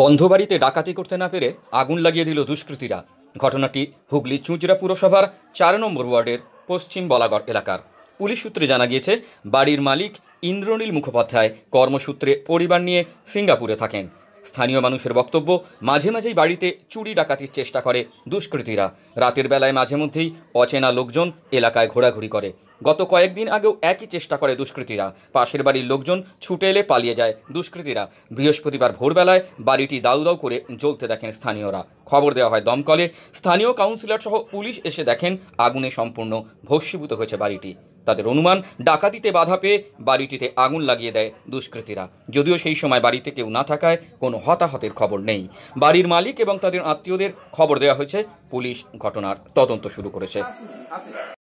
বন্ধ বাড়িতে ডাকাতি করতে না পেরে আগুন লাগিয়ে দিল দুষ্কৃতীরা ঘটনাটি হুগলি চুঁচড়া পুরসভার চার নম্বর ওয়ার্ডের পশ্চিম বলাগড় এলাকার পুলিশ সূত্রে জানা গিয়েছে বাড়ির মালিক ইন্দ্রনীল মুখোপাধ্যায় কর্মসূত্রে পরিবার নিয়ে সিঙ্গাপুরে থাকেন স্থানীয় মানুষের বক্তব্য মাঝে মাঝেই বাড়িতে চুরি ডাকাতির চেষ্টা করে দুষ্কৃতীরা রাতের বেলায় মাঝে মধ্যেই অচেনা লোকজন এলাকায় ঘোরাঘুরি করে গত কয়েকদিন আগেও একই চেষ্টা করে দুষ্কৃতীরা পাশের বাড়ির লোকজন ছুটে এলে পালিয়ে যায় দুষ্কৃতীরা বৃহস্পতিবার ভোরবেলায় বাড়িটি দাউ দাউ করে জ্বলতে দেখেন স্থানীয়রা খবর দেওয়া হয় দমকলে স্থানীয় কাউন্সিলর সহ পুলিশ এসে দেখেন আগুনে সম্পূর্ণ ভস্মীভূত হয়েছে বাড়িটি তাদের অনুমান ডাকাতিতে বাধা পেয়ে বাড়িটিতে আগুন লাগিয়ে দেয় দুষ্কৃতীরা যদিও সেই সময় বাড়িতে কেউ না থাকায় কোনো হতাহতের খবর নেই বাড়ির মালিক এবং তাদের আত্মীয়দের খবর দেওয়া হয়েছে পুলিশ ঘটনার তদন্ত শুরু করেছে